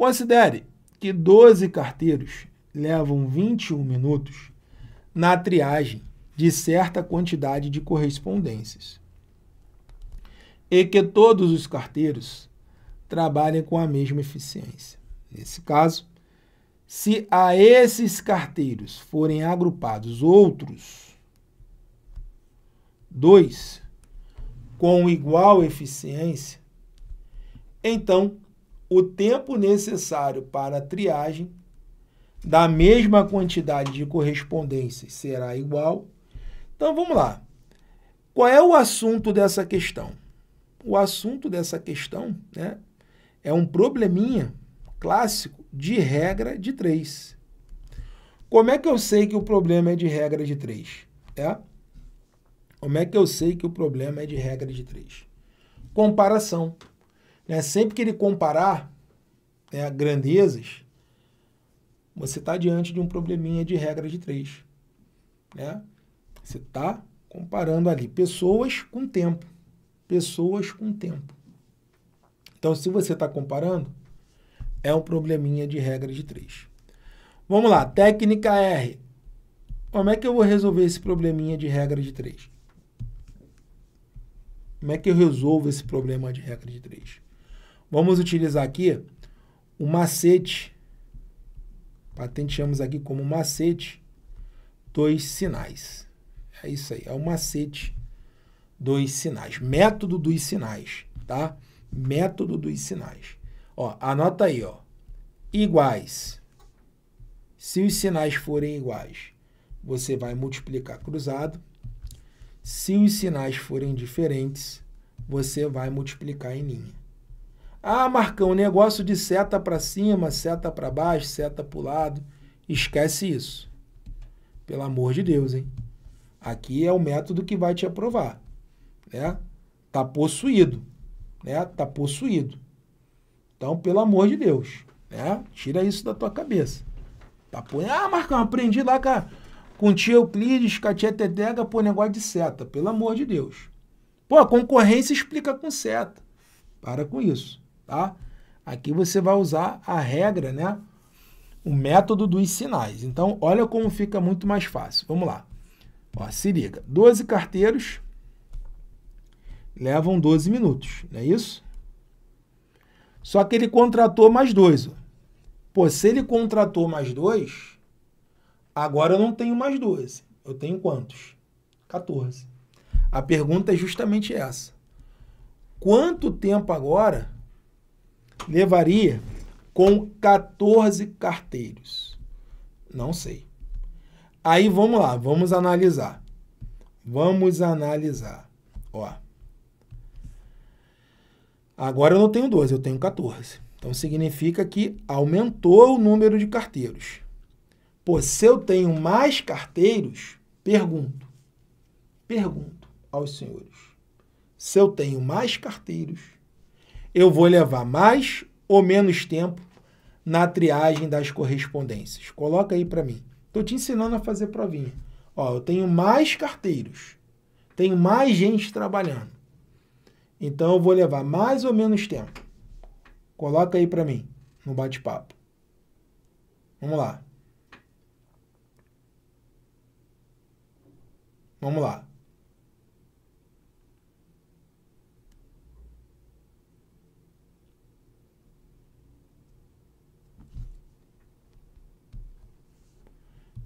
Considere que 12 carteiros levam 21 minutos na triagem de certa quantidade de correspondências e que todos os carteiros trabalhem com a mesma eficiência. Nesse caso, se a esses carteiros forem agrupados outros dois com igual eficiência, então o tempo necessário para a triagem da mesma quantidade de correspondências será igual. Então vamos lá. Qual é o assunto dessa questão? O assunto dessa questão né, é um probleminha clássico de regra de 3. Como é que eu sei que o problema é de regra de 3? É? Como é que eu sei que o problema é de regra de 3? Comparação. Né? Sempre que ele comparar né, grandezas, você está diante de um probleminha de regra de três. Né? Você está comparando ali pessoas com tempo. Pessoas com tempo. Então, se você está comparando, é um probleminha de regra de três. Vamos lá, técnica R. Como é que eu vou resolver esse probleminha de regra de três? Como é que eu resolvo esse problema de regra de três? Vamos utilizar aqui o macete, patenteamos aqui como macete, dois sinais. É isso aí, é o macete, dois sinais. Método dos sinais, tá? Método dos sinais. Ó, anota aí, ó. Iguais. Se os sinais forem iguais, você vai multiplicar cruzado. Se os sinais forem diferentes, você vai multiplicar em linha. Ah, Marcão, negócio de seta para cima, seta para baixo, seta para o lado. Esquece isso. Pelo amor de Deus, hein? Aqui é o método que vai te aprovar, né? Tá possuído, né? Tá possuído. Então, pelo amor de Deus, né? Tira isso da tua cabeça. Tá ah, Marcão, aprendi lá com, com tia Euclides, com a tia Tetega, pô, negócio de seta. Pelo amor de Deus. Pô, a concorrência explica com seta. Para com isso tá? Aqui você vai usar a regra, né? O método dos sinais. Então, olha como fica muito mais fácil. Vamos lá. Ó, se liga. 12 carteiros levam 12 minutos, não é isso? Só que ele contratou mais dois. Ó. Pô, se ele contratou mais dois, agora eu não tenho mais 12. Eu tenho quantos? 14. A pergunta é justamente essa. Quanto tempo agora levaria com 14 carteiros. Não sei. Aí vamos lá, vamos analisar. Vamos analisar. Ó. Agora eu não tenho 12, eu tenho 14. Então significa que aumentou o número de carteiros. Pô, se eu tenho mais carteiros, pergunto. Pergunto aos senhores. Se eu tenho mais carteiros, eu vou levar mais ou menos tempo na triagem das correspondências. Coloca aí para mim. Estou te ensinando a fazer provinha. Ó, eu tenho mais carteiros, tenho mais gente trabalhando. Então eu vou levar mais ou menos tempo. Coloca aí para mim no bate-papo. Vamos lá. Vamos lá.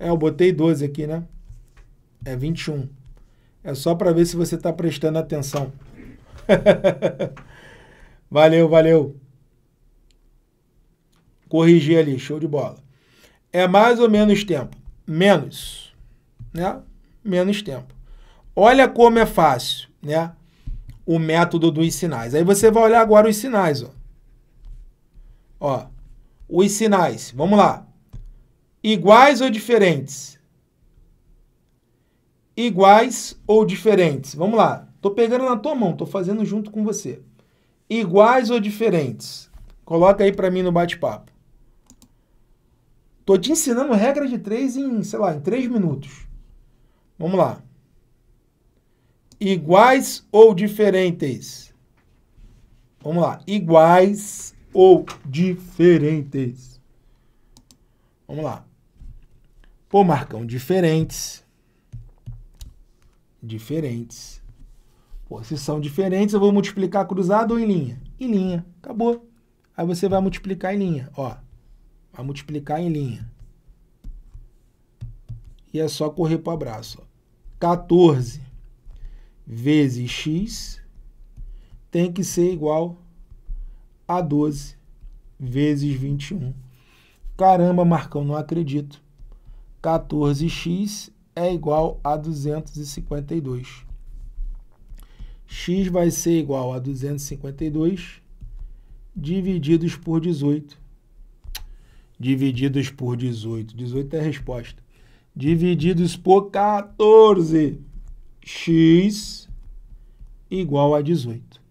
É, eu botei 12 aqui, né? É 21. É só para ver se você está prestando atenção. valeu, valeu. Corrigir ali, show de bola. É mais ou menos tempo. Menos, né? Menos tempo. Olha como é fácil, né? O método dos sinais. Aí você vai olhar agora os sinais, ó. Ó, os sinais. Vamos lá. Iguais ou diferentes? Iguais ou diferentes? Vamos lá. Tô pegando na tua mão, tô fazendo junto com você. Iguais ou diferentes? Coloca aí para mim no bate-papo. Tô te ensinando regra de três em, sei lá, em três minutos. Vamos lá. Iguais ou diferentes? Vamos lá. Iguais ou diferentes? Vamos lá. Pô, Marcão, diferentes. Diferentes. Pô, se são diferentes, eu vou multiplicar cruzado ou em linha? Em linha. Acabou. Aí você vai multiplicar em linha. Ó, vai multiplicar em linha. E é só correr para o abraço. Ó. 14 vezes x tem que ser igual a 12 vezes 21. Caramba, Marcão, não acredito. 14x é igual a 252. x vai ser igual a 252 divididos por 18. Divididos por 18. 18 é a resposta. Divididos por 14. x igual a 18.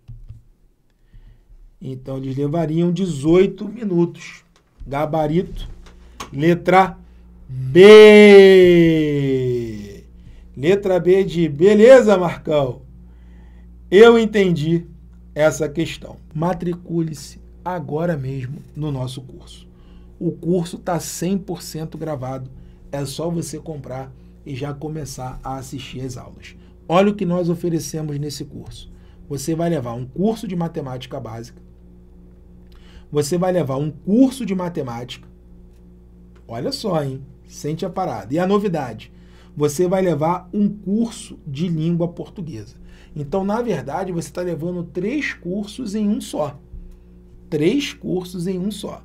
Então, eles levariam 18 minutos. Gabarito, letra B. Letra B de beleza, Marcão. Eu entendi essa questão. Matricule-se agora mesmo no nosso curso. O curso está 100% gravado. É só você comprar e já começar a assistir as aulas. Olha o que nós oferecemos nesse curso. Você vai levar um curso de matemática básica. Você vai levar um curso de matemática. Olha só, hein? Sente a parada. E a novidade: você vai levar um curso de língua portuguesa. Então, na verdade, você está levando três cursos em um só. Três cursos em um só.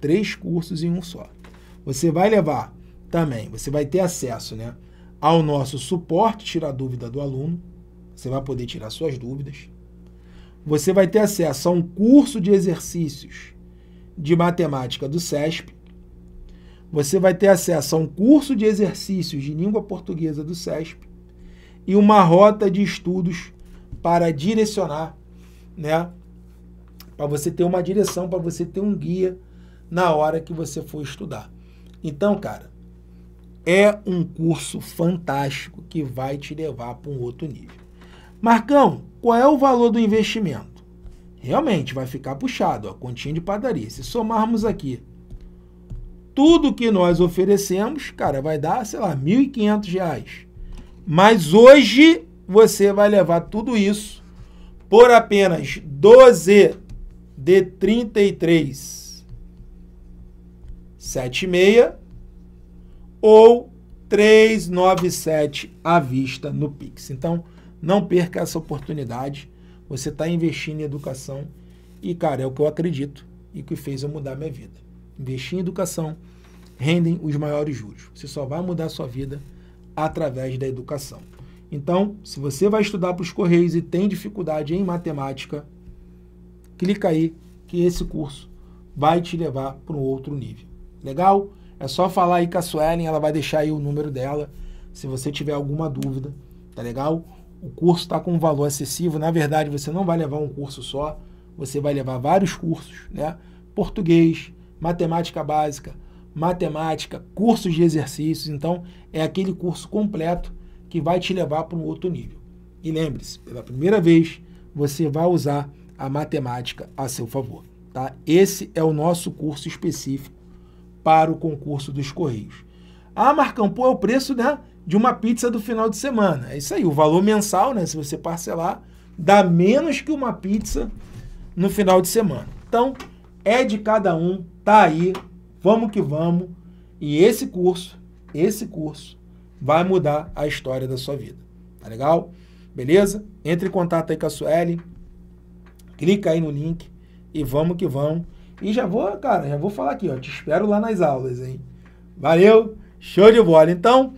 Três cursos em um só. Você vai levar também, você vai ter acesso né, ao nosso suporte, tirar dúvida do aluno. Você vai poder tirar suas dúvidas. Você vai ter acesso a um curso de exercícios de matemática do SESP você vai ter acesso a um curso de exercícios de língua portuguesa do SESP e uma rota de estudos para direcionar, né? Para você ter uma direção, para você ter um guia na hora que você for estudar. Então, cara, é um curso fantástico que vai te levar para um outro nível. Marcão, qual é o valor do investimento? Realmente vai ficar puxado, a continha de padaria. Se somarmos aqui tudo que nós oferecemos, cara, vai dar, sei lá, R$ 1.500. Mas hoje você vai levar tudo isso por apenas 12 de 33 76 ou 397 à vista no Pix. Então, não perca essa oportunidade. Você está investindo em educação e, cara, é o que eu acredito e que fez eu mudar minha vida investir em educação, rendem os maiores juros. Você só vai mudar a sua vida através da educação. Então, se você vai estudar para os Correios e tem dificuldade em matemática, clica aí que esse curso vai te levar para um outro nível. Legal? É só falar aí com a Suelen, ela vai deixar aí o número dela, se você tiver alguma dúvida, tá legal? O curso está com um valor acessível, na verdade você não vai levar um curso só, você vai levar vários cursos, né? Português, matemática básica, matemática, cursos de exercícios. Então, é aquele curso completo que vai te levar para um outro nível. E lembre-se, pela primeira vez, você vai usar a matemática a seu favor. Tá? Esse é o nosso curso específico para o concurso dos Correios. Ah, Marcão, pô, é o preço né, de uma pizza do final de semana. É isso aí, o valor mensal, né, se você parcelar, dá menos que uma pizza no final de semana. Então, é de cada um, tá aí, vamos que vamos. E esse curso, esse curso vai mudar a história da sua vida. Tá legal? Beleza? Entre em contato aí com a Sueli, clica aí no link e vamos que vamos. E já vou, cara, já vou falar aqui, ó, te espero lá nas aulas, hein? Valeu, show de bola. Então,